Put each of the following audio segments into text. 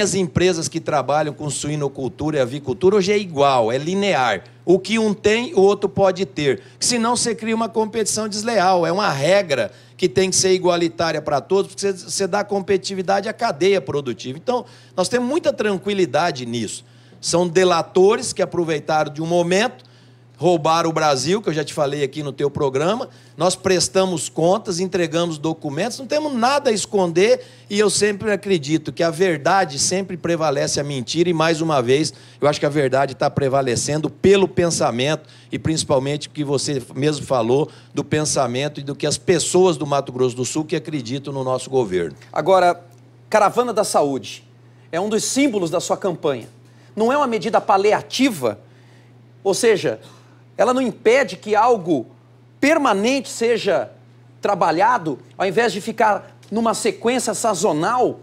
as empresas que trabalham com suinocultura e avicultura hoje é igual, é linear. O que um tem, o outro pode ter. Senão você cria uma competição desleal. É uma regra que tem que ser igualitária para todos, porque você dá competitividade à cadeia produtiva. Então, nós temos muita tranquilidade nisso. São delatores que aproveitaram de um momento roubar o Brasil, que eu já te falei aqui no teu programa. Nós prestamos contas, entregamos documentos, não temos nada a esconder e eu sempre acredito que a verdade sempre prevalece a mentira e mais uma vez, eu acho que a verdade está prevalecendo pelo pensamento e principalmente o que você mesmo falou do pensamento e do que as pessoas do Mato Grosso do Sul que acreditam no nosso governo. Agora, Caravana da Saúde é um dos símbolos da sua campanha. Não é uma medida paliativa, ou seja, ela não impede que algo permanente seja trabalhado, ao invés de ficar numa sequência sazonal?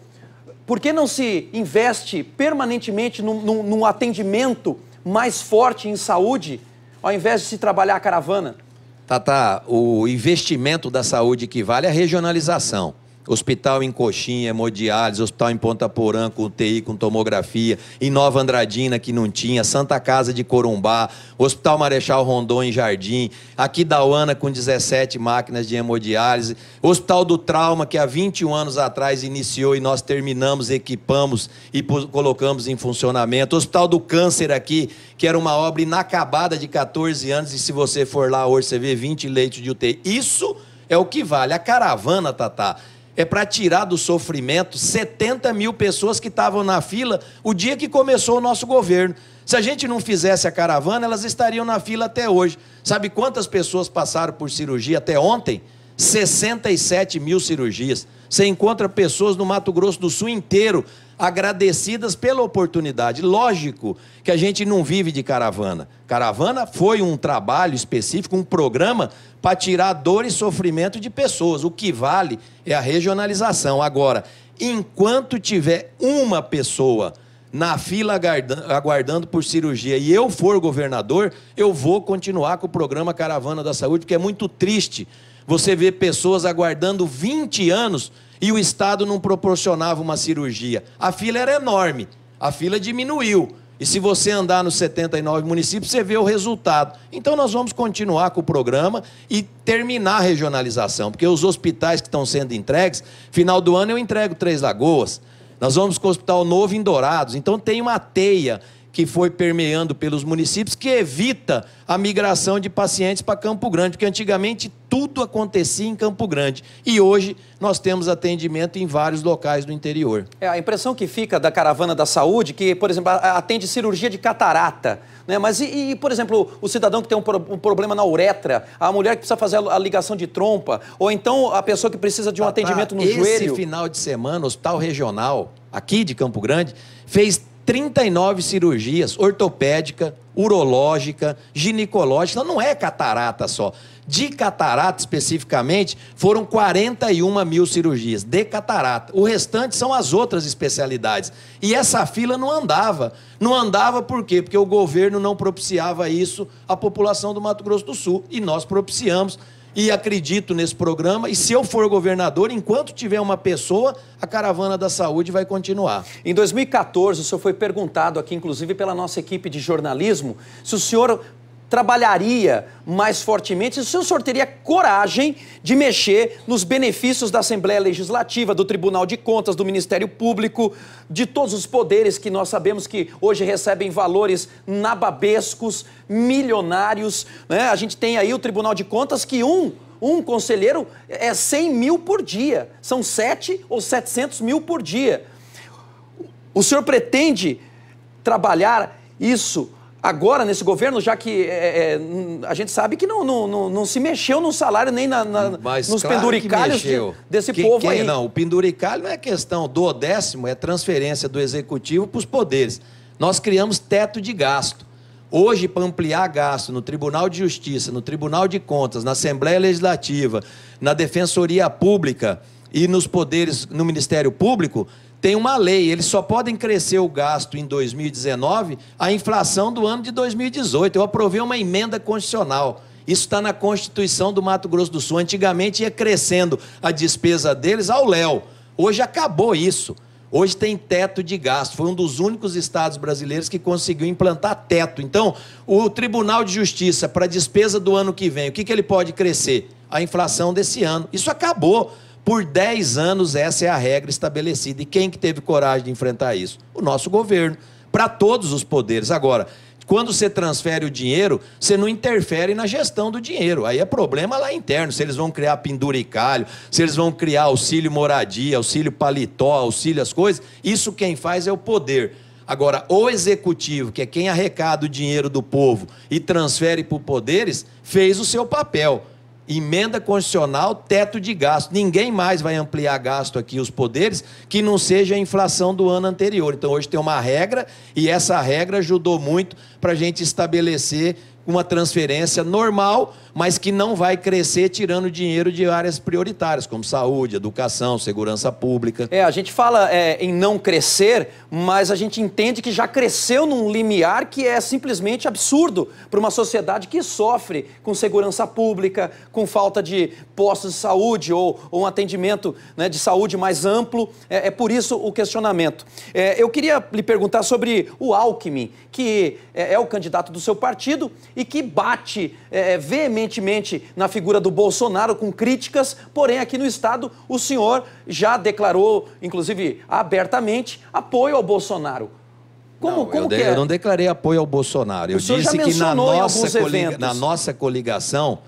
Por que não se investe permanentemente num, num, num atendimento mais forte em saúde, ao invés de se trabalhar a caravana? Tá tá. o investimento da saúde que vale é a regionalização hospital em Coxinha, hemodiálise, hospital em Ponta Porã, com UTI com tomografia, em Nova Andradina, que não tinha, Santa Casa de Corumbá, Hospital Marechal Rondon em Jardim, aqui da Uana com 17 máquinas de hemodiálise, Hospital do Trauma, que há 21 anos atrás iniciou e nós terminamos, equipamos e colocamos em funcionamento, Hospital do Câncer aqui, que era uma obra inacabada de 14 anos, e se você for lá hoje, você vê 20 leitos de UTI. Isso é o que vale. A caravana, Tatá. Tá é para tirar do sofrimento 70 mil pessoas que estavam na fila o dia que começou o nosso governo. Se a gente não fizesse a caravana, elas estariam na fila até hoje. Sabe quantas pessoas passaram por cirurgia até ontem? 67 mil cirurgias. Você encontra pessoas no Mato Grosso do Sul inteiro agradecidas pela oportunidade. Lógico que a gente não vive de caravana. Caravana foi um trabalho específico, um programa para tirar dor e sofrimento de pessoas. O que vale é a regionalização. Agora, enquanto tiver uma pessoa na fila aguardando por cirurgia e eu for governador, eu vou continuar com o programa Caravana da Saúde, porque é muito triste você vê pessoas aguardando 20 anos e o Estado não proporcionava uma cirurgia. A fila era enorme, a fila diminuiu. E se você andar nos 79 municípios, você vê o resultado. Então, nós vamos continuar com o programa e terminar a regionalização, porque os hospitais que estão sendo entregues, final do ano eu entrego Três Lagoas. Nós vamos com o Hospital Novo em Dourados. Então, tem uma teia que foi permeando pelos municípios, que evita a migração de pacientes para Campo Grande, porque antigamente tudo acontecia em Campo Grande. E hoje nós temos atendimento em vários locais do interior. É, a impressão que fica da caravana da saúde, que, por exemplo, atende cirurgia de catarata, né? Mas e, e por exemplo, o cidadão que tem um, pro, um, problema na uretra, a mulher que precisa fazer a ligação de trompa, ou então a pessoa que precisa de um ah, tá, atendimento no esse joelho. Esse final de semana, o Hospital Regional, aqui de Campo Grande, fez 39 cirurgias ortopédica, urológica, ginecológica, não é catarata só. De catarata especificamente, foram 41 mil cirurgias de catarata. O restante são as outras especialidades. E essa fila não andava. Não andava por quê? Porque o governo não propiciava isso à população do Mato Grosso do Sul. E nós propiciamos e acredito nesse programa. E se eu for governador, enquanto tiver uma pessoa, a caravana da saúde vai continuar. Em 2014, o senhor foi perguntado aqui, inclusive pela nossa equipe de jornalismo, se o senhor trabalharia mais fortemente, se o senhor teria coragem de mexer nos benefícios da Assembleia Legislativa, do Tribunal de Contas, do Ministério Público, de todos os poderes que nós sabemos que hoje recebem valores nababescos, milionários. Né? A gente tem aí o Tribunal de Contas que um um conselheiro é 100 mil por dia, são 7 ou 700 mil por dia. O senhor pretende trabalhar isso agora nesse governo, já que é, é, a gente sabe que não, não, não, não, se mexeu no salário nem na, na nos claro penduricalhos de, desse que, povo que, é, aí. Não, o penduricalho não é questão do décimo, é transferência do executivo para os poderes. Nós criamos teto de gasto. Hoje, para ampliar gasto no Tribunal de Justiça, no Tribunal de Contas, na Assembleia Legislativa, na Defensoria Pública e nos poderes, no Ministério Público, tem uma lei, eles só podem crescer o gasto em 2019 a inflação do ano de 2018. Eu aprovei uma emenda constitucional. Isso está na Constituição do Mato Grosso do Sul. Antigamente ia crescendo a despesa deles ao léu. Hoje acabou isso. Hoje tem teto de gasto. Foi um dos únicos estados brasileiros que conseguiu implantar teto. Então, o Tribunal de Justiça, para a despesa do ano que vem, o que, que ele pode crescer? A inflação desse ano. Isso acabou. Por 10 anos, essa é a regra estabelecida. E quem que teve coragem de enfrentar isso? O nosso governo. Para todos os poderes. Agora, quando você transfere o dinheiro, você não interfere na gestão do dinheiro. Aí é problema lá interno. Se eles vão criar penduricalho, se eles vão criar auxílio moradia, auxílio paletó, auxílio as coisas, isso quem faz é o poder. Agora, o executivo, que é quem arrecada o dinheiro do povo e transfere para os poderes, fez o seu papel. Emenda constitucional, teto de gasto. Ninguém mais vai ampliar gasto aqui os poderes que não seja a inflação do ano anterior. Então, hoje tem uma regra e essa regra ajudou muito para a gente estabelecer uma transferência normal, mas que não vai crescer tirando dinheiro de áreas prioritárias, como saúde, educação, segurança pública. É, a gente fala é, em não crescer, mas a gente entende que já cresceu num limiar que é simplesmente absurdo para uma sociedade que sofre com segurança pública, com falta de postos de saúde ou, ou um atendimento né, de saúde mais amplo. É, é por isso o questionamento. É, eu queria lhe perguntar sobre o Alckmin, que é, é o candidato do seu partido e que bate é, veementemente na figura do Bolsonaro com críticas, porém aqui no Estado o senhor já declarou, inclusive abertamente, apoio ao Bolsonaro. Como, não, como eu, é? eu, não declarei apoio ao Bolsonaro. Eu disse que na nossa, na nossa coligação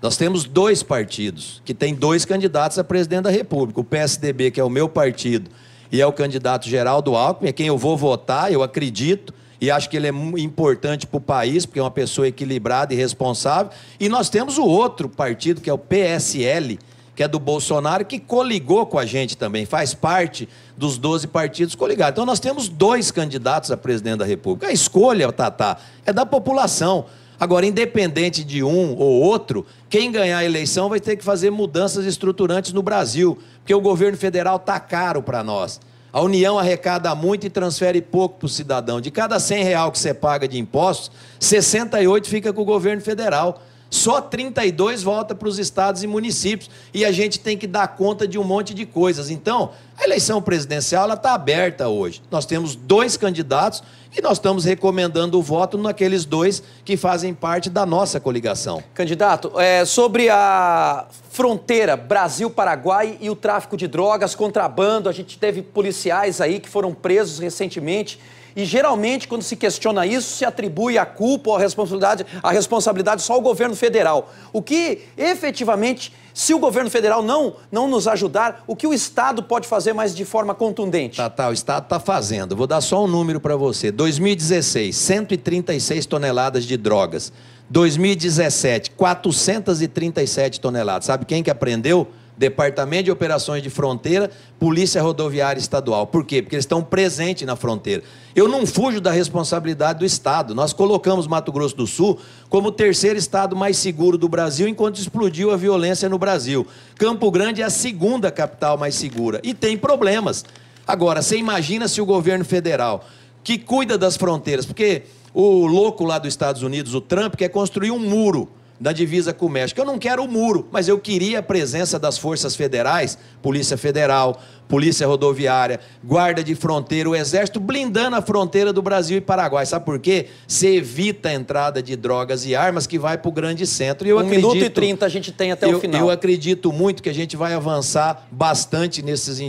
nós temos dois partidos que têm dois candidatos a presidente da República. O PSDB, que é o meu partido, e é o candidato Geraldo Alckmin, é quem eu vou votar, eu acredito e acho que ele é importante para o país, porque é uma pessoa equilibrada e responsável. E nós temos o outro partido, que é o PSL, que é do Bolsonaro, que coligou com a gente também, faz parte dos 12 partidos coligados. Então nós temos dois candidatos a presidente da República. É a escolha, Tatá, é da população. Agora, independente de um ou outro, quem ganhar a eleição vai ter que fazer mudanças estruturantes no Brasil, porque o governo federal está caro para nós. A União arrecada muito e transfere pouco para o cidadão. De cada 100 real que você paga de impostos, 68 fica com o governo federal. Só 32 volta para os estados e municípios. E a gente tem que dar conta de um monte de coisas. Então, a eleição presidencial está aberta hoje. Nós temos dois candidatos e nós estamos recomendando o voto naqueles dois que fazem parte da nossa coligação. Candidato, é, sobre a fronteira Brasil-Paraguai e o tráfico de drogas, contrabando, a gente teve policiais aí que foram presos recentemente. E geralmente, quando se questiona isso, se atribui a culpa ou a responsabilidade, a responsabilidade só ao governo federal. O que efetivamente, se o governo federal não, não nos ajudar, o que o Estado pode fazer mais de forma contundente? Tá, tá o Estado está fazendo. Vou dar só um número para você. 2016, 136 toneladas de drogas. 2017, 437 toneladas. Sabe quem que aprendeu? Departamento de Operações de Fronteira, Polícia Rodoviária Estadual. Por quê? Porque eles estão presentes na fronteira. Eu não fujo da responsabilidade do Estado. Nós colocamos Mato Grosso do Sul como o terceiro estado mais seguro do Brasil enquanto explodiu a violência no Brasil. Campo Grande é a segunda capital mais segura e tem problemas. Agora, você imagina se o governo federal, que cuida das fronteiras, porque o louco lá dos Estados Unidos, o Trump, quer construir um muro da divisa com o México. Eu não quero o muro, mas eu queria a presença das forças federais, Polícia Federal, Polícia Rodoviária, Guarda de Fronteira, o Exército, blindando a fronteira do Brasil e Paraguai. Sabe por quê? Você evita a entrada de drogas e armas que vai para o grande centro. E eu um acredito, minuto e trinta a gente tem até eu, o final. Eu acredito muito que a gente vai avançar bastante nesses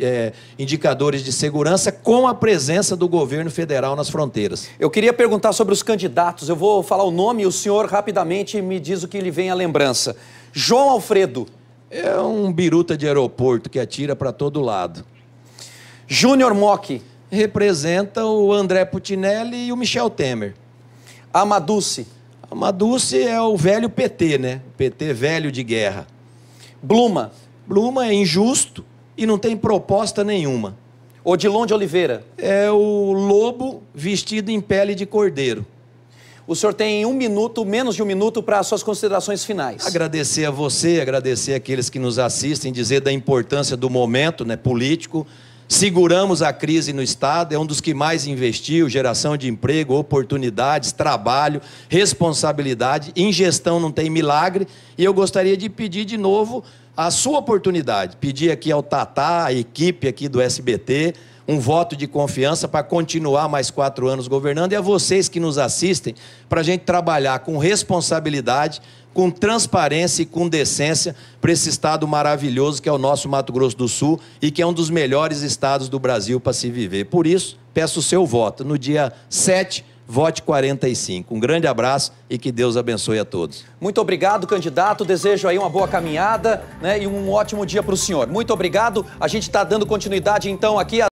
é, indicadores de segurança com a presença do governo federal nas fronteiras. Eu queria perguntar sobre os candidatos. Eu vou falar o nome e o senhor rapidamente me diz o que lhe vem à lembrança. João Alfredo. É um biruta de aeroporto que atira para todo lado. Júnior Mock. Representa o André Putinelli e o Michel Temer. Amaduce. Amaduce é o velho PT, né? PT velho de guerra. Bluma. Bluma é injusto e não tem proposta nenhuma. Odilon de Oliveira. É o lobo vestido em pele de cordeiro. O senhor tem um minuto, menos de um minuto, para as suas considerações finais. Agradecer a você, agradecer àqueles que nos assistem, dizer da importância do momento né, político. Seguramos a crise no Estado, é um dos que mais investiu, geração de emprego, oportunidades, trabalho, responsabilidade. Em gestão não tem milagre. E eu gostaria de pedir de novo a sua oportunidade. Pedir aqui ao Tatá, a equipe aqui do SBT, um voto de confiança para continuar mais quatro anos governando e a vocês que nos assistem, para a gente trabalhar com responsabilidade, com transparência e com decência para esse estado maravilhoso que é o nosso Mato Grosso do Sul e que é um dos melhores estados do Brasil para se viver. Por isso, peço o seu voto no dia 7 vote 45. Um grande abraço e que Deus abençoe a todos. Muito obrigado, candidato. Desejo aí uma boa caminhada né, e um ótimo dia para o senhor. Muito obrigado. A gente está dando continuidade, então, aqui. A...